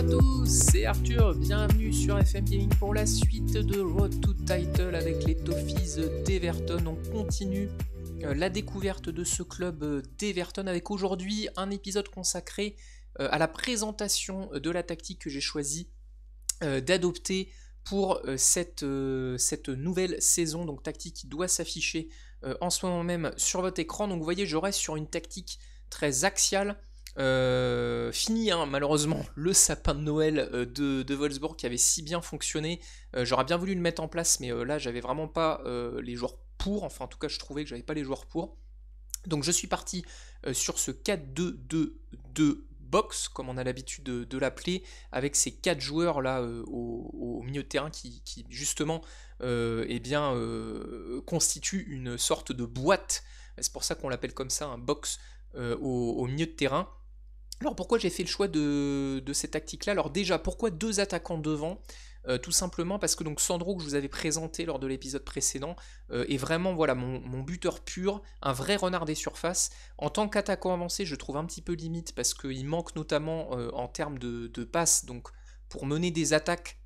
à tous, c'est Arthur, bienvenue sur FM Gaming pour la suite de Road to Title avec les Toffees d'Everton. On continue euh, la découverte de ce club euh, d'Everton avec aujourd'hui un épisode consacré euh, à la présentation de la tactique que j'ai choisi d'adopter pour cette, cette, nouvelle saison, donc tactique qui doit s'afficher en ce moment même sur votre écran. Donc vous voyez, je reste sur une tactique très axiale euh, fini hein, malheureusement le sapin de Noël euh, de, de, Wolfsburg qui avait si bien fonctionné. Euh, j'aurais bien voulu le mettre en place, mais là j'avais vraiment pas les joueurs pour. Enfin en tout cas je trouvais que j'avais pas les joueurs pour. Donc je suis parti sur ce 4-2-2-2 box, comme on a l'habitude de, l'appeler, avec ces quatre joueurs là au, milieu de terrain qui, justement eh bien, constituent une sorte de boîte. C'est pour ça qu'on l'appelle comme ça, un box au, milieu de terrain. Alors pourquoi j'ai fait le choix de, cette tactique-là Alors déjà, pourquoi deux attaquants devant euh, tout simplement parce que donc Sandro que je vous avais présenté lors de l'épisode précédent euh, est vraiment voilà mon, buteur pur, un vrai renard des surfaces. En tant qu'attaquant avancé, je trouve un petit peu limite parce qu'il manque notamment euh, en termes de, de passes, donc pour mener des attaques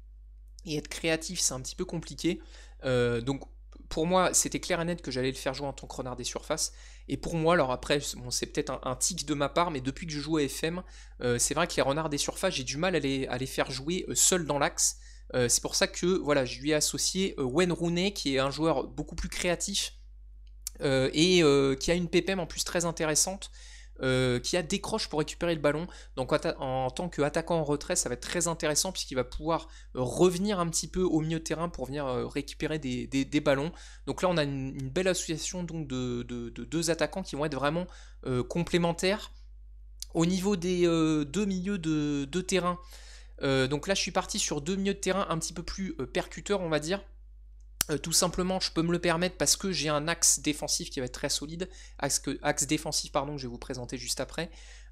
et être créatif, c'est un petit peu compliqué. donc pour moi, c'était clair et net que j'allais le faire jouer en tant que renard des surfaces. Et pour moi, alors après, c'est peut-être un, tic de ma part, mais depuis que je joue à FM, euh, c'est vrai que les renards des surfaces, j'ai du mal à les, faire jouer euh, seuls dans l'axe. Euh, c'est pour ça que voilà, je lui ai associé Wen Rooney, qui est un joueur beaucoup plus créatif et qui a une PPM en plus très intéressante. Euh, qui a décroche pour récupérer le ballon. Donc en, tant qu'attaquant en retrait, ça va être très intéressant puisqu'il va pouvoir euh, revenir un petit peu au milieu de terrain pour venir euh, récupérer des, ballons. Donc là, on a une, belle association donc, de, deux attaquants qui vont être vraiment complémentaires. Au niveau des deux milieux de, de terrain, donc là, je suis parti sur deux milieux de terrain un petit peu plus percuteurs, on va dire. Euh, tout simplement, je peux me le permettre parce que j'ai un axe défensif qui va être très solide, axe, défensif pardon, que je vais vous présenter juste après.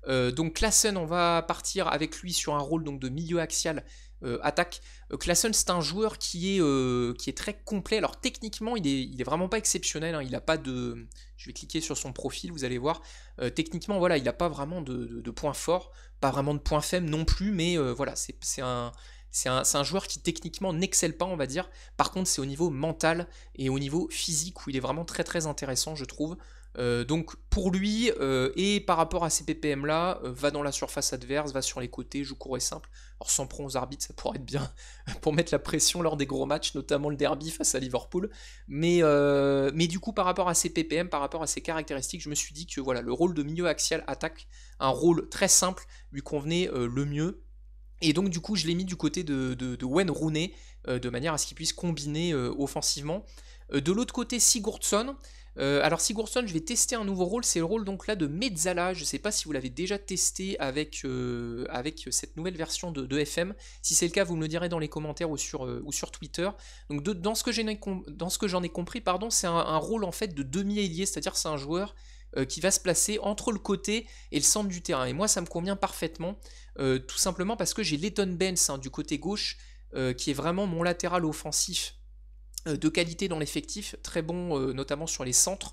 Euh, donc Klassen, on va partir avec lui sur un rôle donc, de milieu axial euh, attaque. Klassen, c'est un joueur qui est, très complet. Alors techniquement, il n'est vraiment pas exceptionnel. Hein. il n'a pas de... Je vais cliquer sur son profil, vous allez voir. techniquement, voilà, il n'a pas vraiment de, de points forts, pas vraiment de points faibles non plus, mais voilà, c'est un c'est un, joueur qui techniquement n'excelle pas, on va dire. Par contre, c'est au niveau mental et au niveau physique où il est vraiment très très intéressant, je trouve. Euh, donc pour lui euh, et par rapport à ces PPM là, euh, va dans la surface adverse, va sur les côtés, joue court et simple. Alors sans prendre aux arbitres, ça pourrait être bien pour mettre la pression lors des gros matchs, notamment le derby face à Liverpool. Mais, mais du coup, par rapport à ces PPM, par rapport à ses caractéristiques, je me suis dit que voilà, le rôle de milieu axial attaque, un rôle très simple, lui convenait le mieux. Et donc du coup je l'ai mis du côté de, Wen Rooney euh, de manière à ce qu'il puisse combiner euh, offensivement. Euh, de l'autre côté Sigurdsson. alors Sigurdsson je vais tester un nouveau rôle, c'est le rôle donc là de Mezzala. Je ne sais pas si vous l'avez déjà testé avec, avec cette nouvelle version de, FM. Si c'est le cas vous me le direz dans les commentaires ou sur, ou sur Twitter. Donc dans ce que j'en ai, ai, compris, pardon, c'est un, rôle en fait de demi-ailier, c'est-à-dire c'est un joueur euh, qui va se placer entre le côté et le centre du terrain. Et moi, ça me convient parfaitement, euh, tout simplement parce que j'ai Leighton Benz hein, du côté gauche, euh, qui est vraiment mon latéral offensif de qualité dans l'effectif, très bon notamment sur les centres.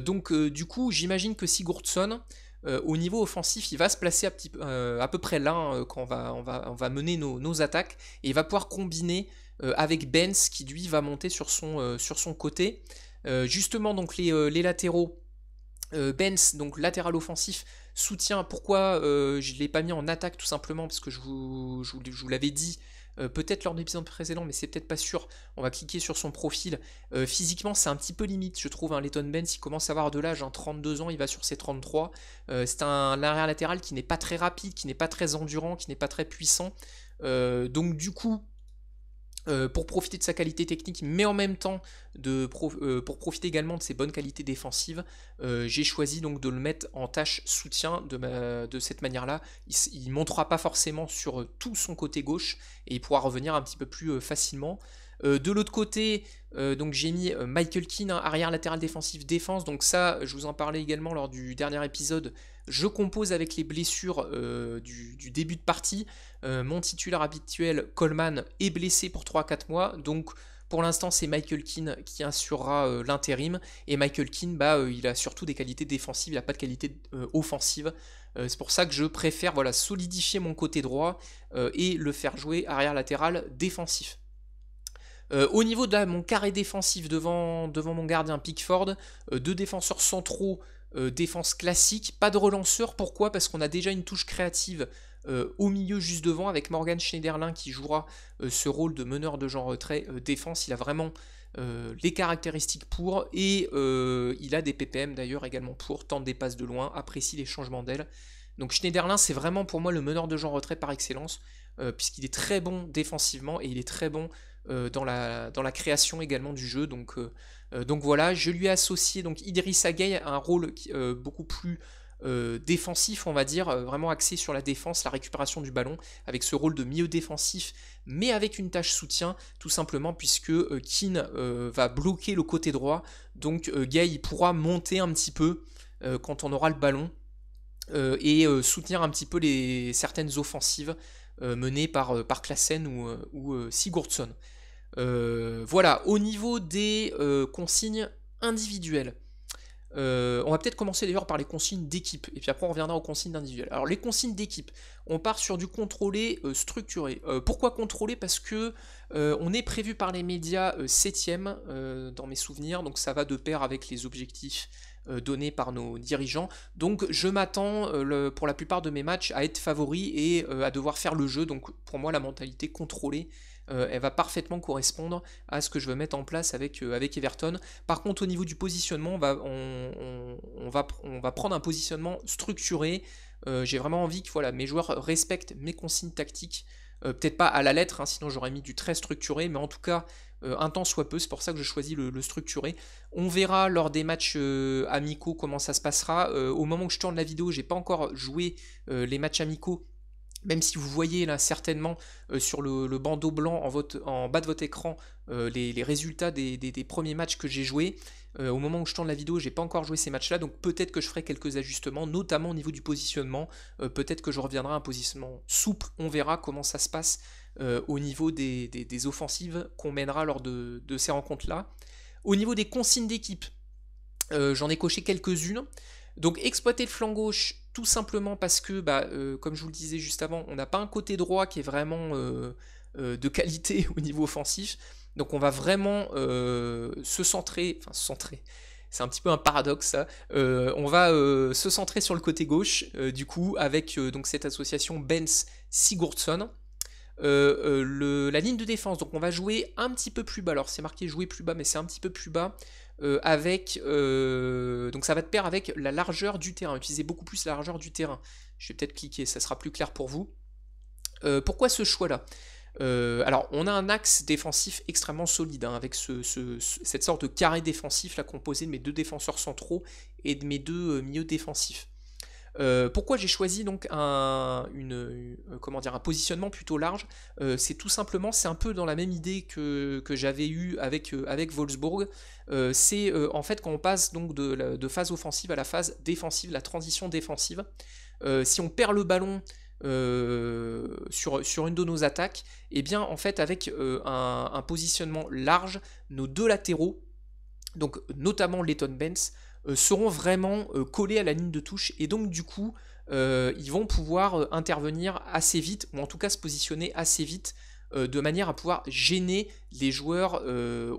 donc du coup, j'imagine que Sigurdsson, au niveau offensif, il va se placer à, peu près là hein, quand on va, on va, on va mener nos, attaques, et il va pouvoir combiner avec Benz qui lui va monter sur son, sur son côté. justement, donc les latéraux, euh, Benz, donc latéral offensif, soutient. Pourquoi euh, je ne l'ai pas mis en attaque tout simplement Parce que je vous, l'avais dit euh, peut-être lors de l'épisode précédent, mais c'est peut-être pas sûr. On va cliquer sur son profil. physiquement, c'est un petit peu limite, je trouve. un hein, Letton Benz, il commence à avoir de l'âge, hein, en 32 ans, il va sur ses 33. c'est un arrière latéral qui n'est pas très rapide, qui n'est pas très endurant, qui n'est pas très puissant. donc du coup, euh, pour profiter de sa qualité technique, mais en même temps euh, pour profiter également de ses bonnes qualités défensives, euh, j'ai choisi donc de le mettre en tâche soutien de, de cette manière-là. Il ne montera pas forcément sur tout son côté gauche et il pourra revenir un petit peu plus facilement. Euh, de l'autre côté, euh, donc j'ai mis euh, Michael Keane, hein, arrière latéral défensif défense. Donc ça, je vous en parlais également lors du dernier épisode. Je compose avec les blessures du, début de partie. mon titulaire habituel, Coleman, est blessé pour 3-4 mois. Donc pour l'instant, c'est Michael Keane qui assurera l'intérim. Et Michael Keane, bah, il a surtout des qualités défensives, il n'a pas de qualité offensives, offensive. c'est pour ça que je préfère voilà, solidifier mon côté droit et le faire jouer arrière latéral défensif. Euh, au niveau de mon carré défensif devant, devant mon gardien Pickford, euh, deux défenseurs centraux, euh, défense classique, pas de relanceur. Pourquoi Parce qu'on a déjà une touche créative au milieu juste devant avec Morgan Schneiderlin qui jouera ce rôle de meneur de genre retrait défense. Il a vraiment les caractéristiques pour et il a des PPM d'ailleurs également pour, tente des passes de loin, apprécie les changements d'aile. Donc Schneiderlin, c'est vraiment pour moi le meneur de genre retrait par excellence, puisqu'il est très bon défensivement et il est très bon euh, dans, la, création également du jeu. Donc, euh, euh, donc voilà, je lui ai associé donc Idrissa Gueye à un rôle beaucoup plus défensif, on va dire, vraiment axé sur la défense, la récupération du ballon, avec ce rôle de milieu défensif, mais avec une tâche soutien, tout simplement, puisque Kin va bloquer le côté droit, donc Gay pourra monter un petit peu quand on aura le ballon, et soutenir un petit peu les, certaines offensives menées par, par Klassen ou, ou Sigurdsson. Euh, voilà, au niveau des euh, consignes individuelles. Euh, on va peut-être commencer d'ailleurs par les consignes d'équipe, et puis après on reviendra aux consignes individuelles. Alors les consignes d'équipe, on part sur du contrôlé structuré. pourquoi contrôlé Parce que on est prévu par les médias 7 dans mes souvenirs, donc ça va de pair avec les objectifs donnés par nos dirigeants. Donc je m'attends pour la plupart de mes matchs à être favori et à devoir faire le jeu, donc pour moi la mentalité contrôlée euh, elle va parfaitement correspondre à ce que je veux mettre en place avec, euh, avec Everton. Par contre, au niveau du positionnement, on va, on, va, prendre un positionnement structuré. Euh, j'ai vraiment envie que voilà, mes joueurs respectent mes consignes tactiques. Peut-être pas à la lettre, hein, sinon j'aurais mis du très structuré, mais en tout cas, un temps soit peu, c'est pour ça que je choisis le, structuré. On verra lors des matchs amicaux comment ça se passera. au moment où je tourne la vidéo, j'ai pas encore joué les matchs amicaux même si vous voyez là certainement euh, sur le, bandeau blanc en, bas de votre écran euh, les, résultats des, premiers matchs que j'ai joués, euh, au moment où je tourne la vidéo, j'ai pas encore joué ces matchs-là, donc peut-être que je ferai quelques ajustements, notamment au niveau du positionnement. peut-être que je reviendrai à un positionnement souple, on verra comment ça se passe au niveau des, offensives qu'on mènera lors de ces rencontres-là. Au niveau des consignes d'équipe, j'en ai coché quelques-unes. Donc exploiter le flanc gauche tout simplement parce que, bah, euh, comme je vous le disais juste avant, on n'a pas un côté droit qui est vraiment euh, euh, de qualité au niveau offensif. Donc on va vraiment se centrer, enfin se centrer. C'est un petit peu un paradoxe ça. on va se centrer sur le côté gauche, du coup, avec donc cette association Benz Sigurdsson. la ligne de défense, donc on va jouer un petit peu plus bas. Alors c'est marqué jouer plus bas, mais c'est un petit peu plus bas. Euh, avec euh, donc ça va te pair avec la largeur du terrain. Utilisez beaucoup plus la largeur du terrain. Je vais peut-être cliquer, ça sera plus clair pour vous. Euh, pourquoi ce choix-là Alors on a un axe défensif extrêmement solide hein, avec cette sorte de carré défensif là composé de mes deux défenseurs centraux et de mes deux milieux défensifs. Euh, pourquoi j'ai choisi donc un, une, euh, comment dire, un positionnement plutôt large euh, C'est tout simplement, c'est un peu dans la même idée que, j'avais eu avec, avec Wolfsburg. c'est en fait quand on passe donc de, phase offensive à la phase défensive, la transition défensive. si on perd le ballon sur, sur une de nos attaques, et eh bien en fait avec un, positionnement large, nos deux latéraux, donc notamment Leton Benz, euh, seront vraiment euh, collés à la ligne de touche et donc du coup euh, ils vont pouvoir intervenir assez vite ou en tout cas se positionner assez vite de manière à pouvoir gêner les joueurs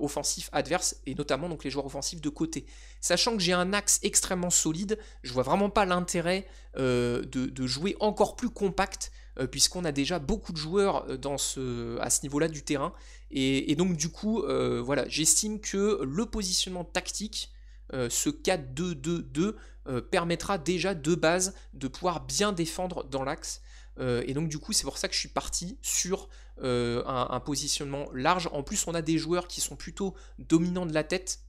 offensifs adverses et notamment donc les joueurs offensifs de côté. Sachant que j'ai un axe extrêmement solide, je vois vraiment pas l'intérêt de, jouer encore plus compact puisqu'on a déjà beaucoup de joueurs dans ce, à ce niveau-là du terrain et, et donc du coup voilà j'estime que le positionnement tactique euh, ce 4-2-2-2 euh, permettra déjà de base de pouvoir bien défendre dans l'axe. Euh, et donc du coup, c'est pour ça que je suis parti sur un, positionnement large. En plus, on a des joueurs qui sont plutôt dominants de la tête,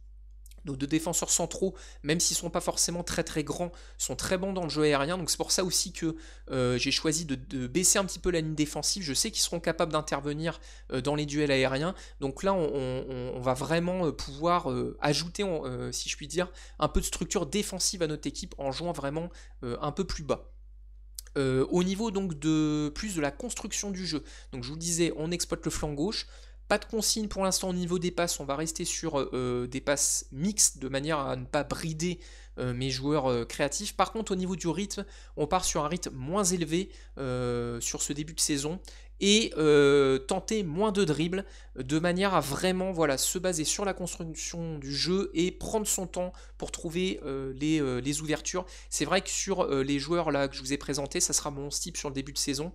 nos deux défenseurs centraux, même s'ils ne sont pas forcément très très grands, sont très bons dans le jeu aérien. Donc c'est pour ça aussi que euh, j'ai choisi de, baisser un petit peu la ligne défensive. Je sais qu'ils seront capables d'intervenir euh, dans les duels aériens. Donc là, on, va vraiment euh, pouvoir ajouter, si je puis dire, un peu de structure défensive à notre équipe en jouant vraiment un peu plus bas. au niveau donc de plus de la construction du jeu. Donc je vous le disais, on exploite le flanc gauche. Pas de consigne pour l'instant au niveau des passes, on va rester sur euh, euh, des passes mixtes de manière à ne pas brider euh, mes joueurs créatifs. Par contre au niveau du rythme, on part sur un rythme moins élevé sur ce début de saison et tenter moins de dribbles de manière à vraiment voilà, se baser sur la construction du jeu et prendre son temps pour trouver les, ouvertures. C'est vrai que sur les joueurs là que je vous ai présentés, ça sera mon style sur le début de saison.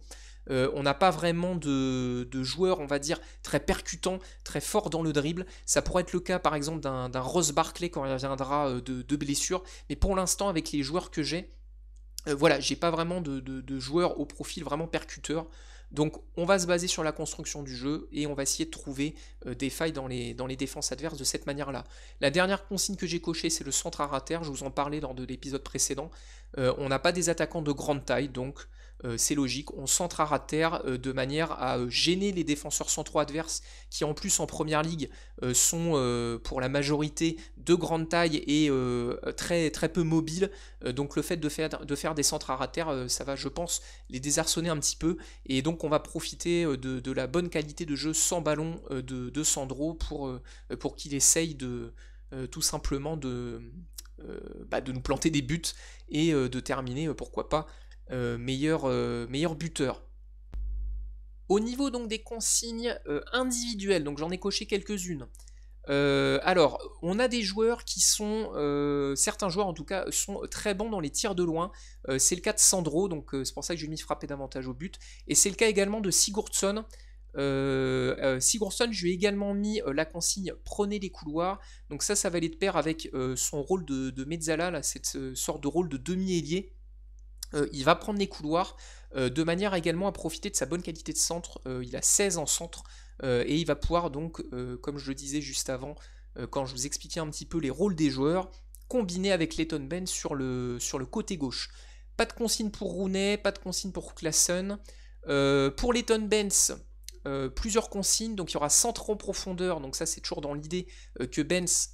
Euh, on n'a pas vraiment de, joueurs, on va dire, très percutants, très fort dans le dribble. Ça pourrait être le cas, par exemple, d'un Rose Barclay quand il reviendra euh, de, de blessure. Mais pour l'instant, avec les joueurs que j'ai, euh, voilà, j'ai pas vraiment de, de, joueurs au profil vraiment percuteur. Donc on va se baser sur la construction du jeu et on va essayer de trouver des failles dans les, dans les défenses adverses de cette manière-là. La dernière consigne que j'ai cochée, c'est le centre à rater, je vous en parlais lors de l'épisode précédent. Euh, on n'a pas des attaquants de grande taille, donc euh, c'est logique. On centre à terre euh, de manière à gêner les défenseurs centraux adverses qui, en plus, en première ligue, sont pour la majorité de grande taille et très, très peu mobiles. donc, le fait de faire, des centres à terre, ça va, je pense, les désarçonner un petit peu. Et donc, on va profiter de, la bonne qualité de jeu sans ballon de, Sandro pour, pour qu'il essaye de. tout simplement de, euh, bah, de nous planter des buts et euh, de terminer, euh, pourquoi pas, meilleur, meilleur buteur. Au niveau donc des consignes individuelles, donc j'en ai coché quelques-unes. alors, on a des joueurs qui sont, certains joueurs en tout cas, sont très bons dans les tirs de loin. c'est le cas de Sandro, donc c'est pour ça que j'ai mis frapper davantage au but. Et c'est le cas également de Sigurdsson, euh, euh Sigurdsson, je lui ai également mis euh, la consigne prenez les couloirs. Donc ça, ça va aller de pair avec euh, son rôle de, de mezzala, cette sorte de rôle de demi-ailier. il va prendre les couloirs de manière également à profiter de sa bonne qualité de centre. il a 16 en centre et il va pouvoir donc, comme je le disais juste avant, quand je vous expliquais un petit peu les rôles des joueurs, combiner avec Letton Ben sur le, sur le côté gauche. Pas de consigne pour Rooney, pas de consigne pour Klassen. pour Letton Benz, euh, plusieurs consignes, donc il y aura en profondeur, donc ça c'est toujours dans l'idée euh, que Benz,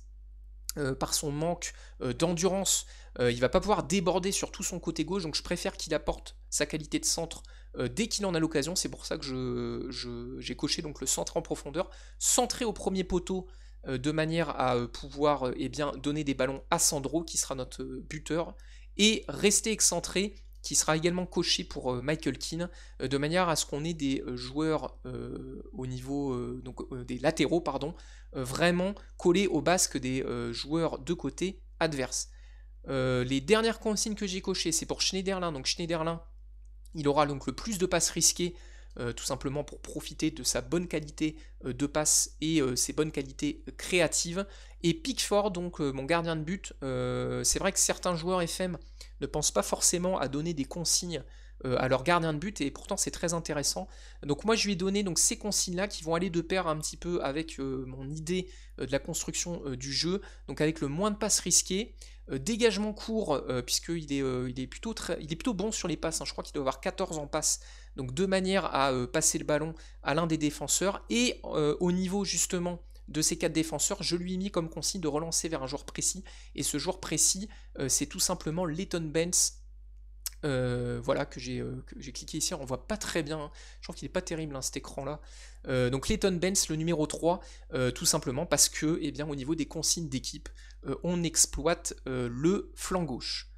euh, par son manque d'endurance, il va pas pouvoir déborder sur tout son côté gauche, donc je préfère qu'il apporte sa qualité de centre dès qu'il en a l'occasion, c'est pour ça que j'ai coché donc le centre en profondeur, centré au premier poteau de manière à pouvoir et eh bien, donner des ballons à Sandro qui sera notre buteur, et rester excentré qui sera également coché pour euh, Michael Keane, euh, de manière à ce qu'on ait des euh, joueurs au niveau donc, des latéraux pardon, vraiment collés au basque des joueurs de côté adverse. les dernières consignes que j'ai cochées, c'est pour Schneiderlin. Donc Schneiderlin, il aura donc le plus de passes risquées euh, tout simplement pour profiter de sa bonne qualité euh, de passe et euh, ses bonnes qualités créatives. Et Pickford, donc mon gardien de but, c'est vrai que certains joueurs FM ne pensent pas forcément à donner des consignes euh, à leur gardien de but et pourtant c'est très intéressant. Donc moi je lui ai donné donc ces consignes-là qui vont aller de pair un petit peu avec euh, mon idée euh, de la construction du jeu, donc avec le moins de passes risquées, dégagement court puisqu'il est, il est, plutôt il est plutôt bon sur les passes, hein. je crois qu'il doit avoir 14 en passes, donc de manière à passer le ballon à l'un des défenseurs et au niveau justement de ces quatre défenseurs, je lui ai mis comme consigne de relancer vers un joueur précis. Et ce joueur précis, c'est tout simplement Leighton Benz euh, voilà, euh, que j'ai cliqué ici, on voit pas très bien, je trouve qu'il n'est pas terrible hein, cet écran-là. Euh, donc Layton Benz, le numéro 3, tout simplement parce que, eh bien, au niveau des consignes d'équipe, on exploite le flanc gauche.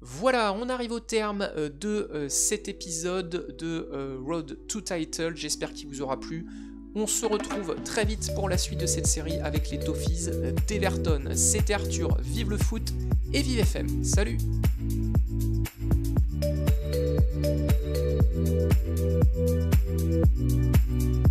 Voilà, on arrive au terme de cet épisode de Road to Title, j'espère qu'il vous aura plu. On se retrouve très vite pour la suite de cette série avec les Toffees d'Everton. C'était Arthur, vive le foot et vive FM. Salut Thank you.